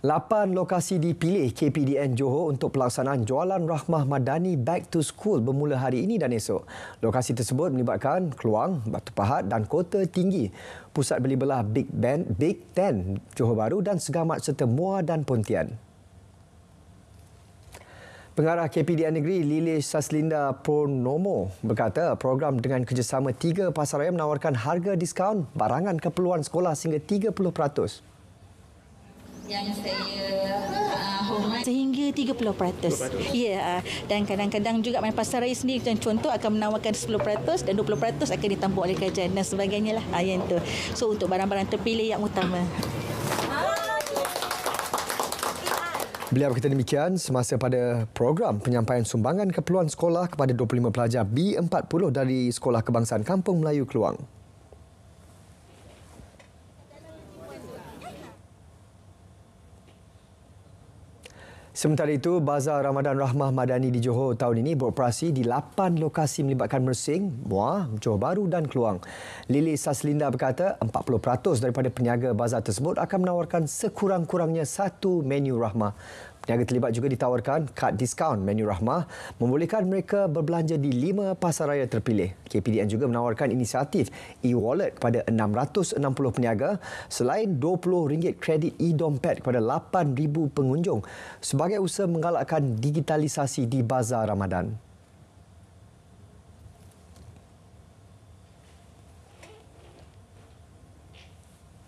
Lapan lokasi dipilih KPDN Johor untuk pelaksanaan jualan rahmah madani back to school bermula hari ini dan esok. Lokasi tersebut melibatkan Keluang, Batu Pahat dan Kota Tinggi, pusat beli belah Big Ben, Big Ten Johor Baru dan Segamat serta Muar dan Pontian. Pengarah KPDN Negeri Lili Saslinda Purnomo berkata program dengan kerjasama tiga pasaraya menawarkan harga diskaun barangan keperluan sekolah sehingga 30%. Ah, sehingga 30%. 30%. Ya, uh, dan kadang-kadang juga main pasar raya sendiri dan contoh akan menawarkan 10% dan 20% akan ditambah oleh kerajaan dan sebagainya lah uh, yang tu. So untuk barang-barang terpilih yang utama. Beliau berkata demikian semasa pada program penyampaian sumbangan keperluan sekolah kepada 25 pelajar B40 dari Sekolah Kebangsaan Kampung Melayu Keluang. Sementara itu, Bazar Ramadan Rahmah Madani di Johor tahun ini beroperasi di 8 lokasi melibatkan Mersing, Muar, Johor Baru dan Keluang. Lili Saslinda berkata 40% daripada peniaga bazar tersebut akan menawarkan sekurang-kurangnya satu menu Rahmah. Niaga terlibat juga ditawarkan kad diskaun Menu Rahmah membolehkan mereka berbelanja di lima pasar raya terpilih. KPDN juga menawarkan inisiatif e-wallet kepada 660 peniaga selain RM20 kredit e-dompet kepada 8,000 pengunjung sebagai usaha menggalakkan digitalisasi di Bazar Ramadan.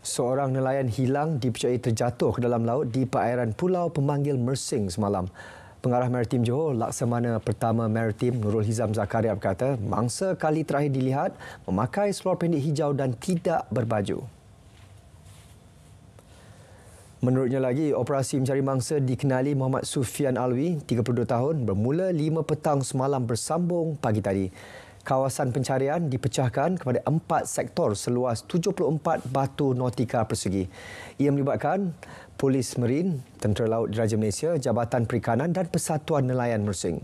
Seorang nelayan hilang dipercayai terjatuh ke dalam laut di perairan Pulau Pemanggil Mersing semalam. Pengarah Maritim Johor, Laksamana Pertama Maritim Nurul Hizam Zakaria berkata, mangsa kali terakhir dilihat memakai seluar pendek hijau dan tidak berbaju. Menurutnya lagi, operasi mencari mangsa dikenali Muhammad Sufian Alwi, 32 tahun, bermula 5 petang semalam bersambung pagi tadi kawasan pencarian dipecahkan kepada empat sektor seluas 74 batu nautika persegi. Ia melibatkan Polis Marin, Tentera Laut Diraja Malaysia, Jabatan Perikanan dan Persatuan Nelayan Mersing.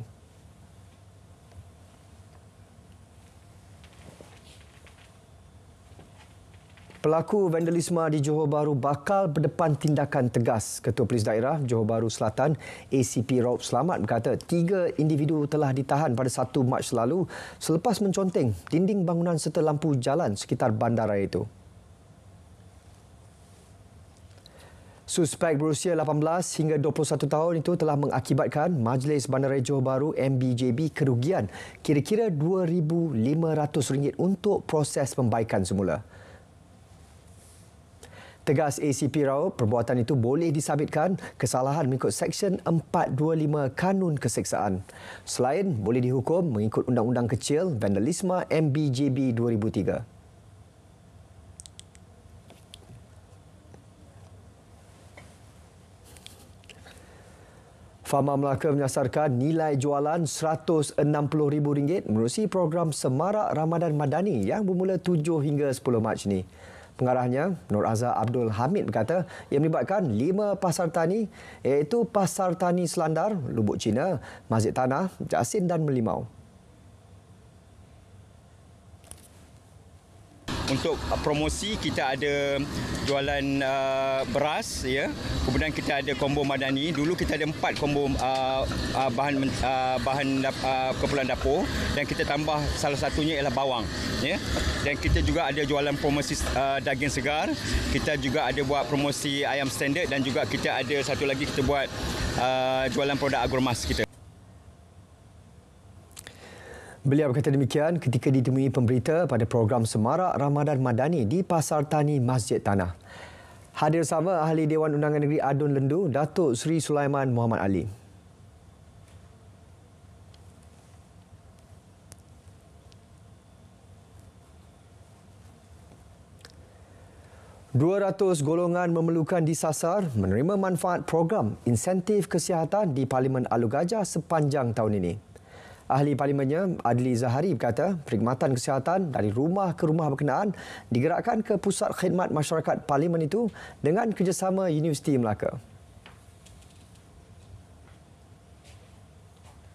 Pelaku vandalisme di Johor Bahru bakal berdepan tindakan tegas. Ketua Polis Daerah Johor Bahru Selatan ACP Rob Selamat berkata tiga individu telah ditahan pada 1 Mac lalu selepas menconteng dinding bangunan serta lampu jalan sekitar bandaraya itu. Suspek berusia 18 hingga 21 tahun itu telah mengakibatkan Majlis Bandaraya Johor Bahru MBJB kerugian kira-kira RM2,500 untuk proses pembaikan semula. Tegas ACP Rao, perbuatan itu boleh disabitkan kesalahan mengikut Seksyen 425 Kanun Keseksaan. Selain boleh dihukum mengikut Undang-Undang Kecil Vandalisma MBJB 2003. Fama Melaka menyasarkan nilai jualan RM160,000 menerusi program Semarak Ramadan Madani yang bermula 7 hingga 10 Mac ini pengarahnya Nur Azhar Abdul Hamid berkata ia melibatkan lima pasar tani iaitu Pasar Tani Selandar, Lubuk Cina, Masjid Tanah, Jasin dan Melimau. untuk promosi kita ada jualan uh, beras ya kemudian kita ada combo madani dulu kita ada empat combo uh, uh, bahan uh, bahan uh, keperluan dapur dan kita tambah salah satunya ialah bawang ya dan kita juga ada jualan promosi uh, daging segar kita juga ada buat promosi ayam standard dan juga kita ada satu lagi kita buat uh, jualan produk agromas kita Beliau berkata demikian ketika ditemui pemberita pada program Semarak Ramadan Madani di Pasar Tani Masjid Tanah. Hadir sama Ahli Dewan Undangan Negeri Adun Lendu, Datuk Sri Sulaiman Muhammad Ali. Dua ratus golongan memerlukan disasar menerima manfaat program insentif kesihatan di Parlimen Alu Gajah sepanjang tahun ini. Ahli Parlimennya Adli Zahari berkata perkhidmatan kesihatan dari rumah ke rumah berkenaan digerakkan ke pusat khidmat masyarakat Parlimen itu dengan kerjasama Universiti Melaka.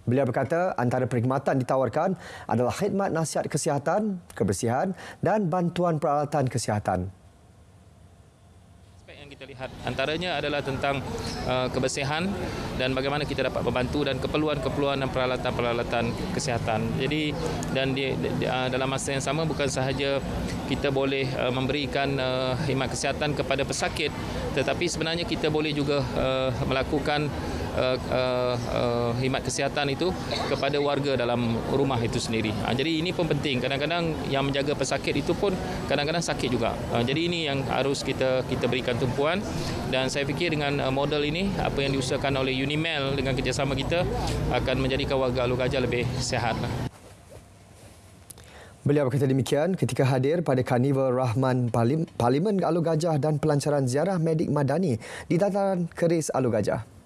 Beliau berkata antara perkhidmatan ditawarkan adalah khidmat nasihat kesihatan, kebersihan dan bantuan peralatan kesihatan kita lihat antaranya adalah tentang uh, kebersihan dan bagaimana kita dapat membantu dan keperluan-keperluan dan peralatan-peralatan kesihatan. Jadi dan di, di, di, uh, dalam masa yang sama bukan sahaja kita boleh uh, memberikan uh, khidmat kesihatan kepada pesakit tetapi sebenarnya kita boleh juga uh, melakukan Eh, eh, eh, khidmat uh, uh, uh, kesihatan itu kepada warga dalam rumah itu sendiri. Uh, jadi ini pun penting. Kadang-kadang yang menjaga pesakit itu pun kadang-kadang sakit juga. Uh, jadi ini yang harus kita kita berikan tumpuan dan saya fikir dengan uh, model ini apa yang diusahakan oleh Unimel dengan kerjasama kita akan menjadikan warga Alu Gajah lebih sehat. Beliau berkata demikian ketika hadir pada Karnival Rahman Parlimen Alu Gajah dan pelancaran ziarah medik Madani di dataran keris Alu Gajah.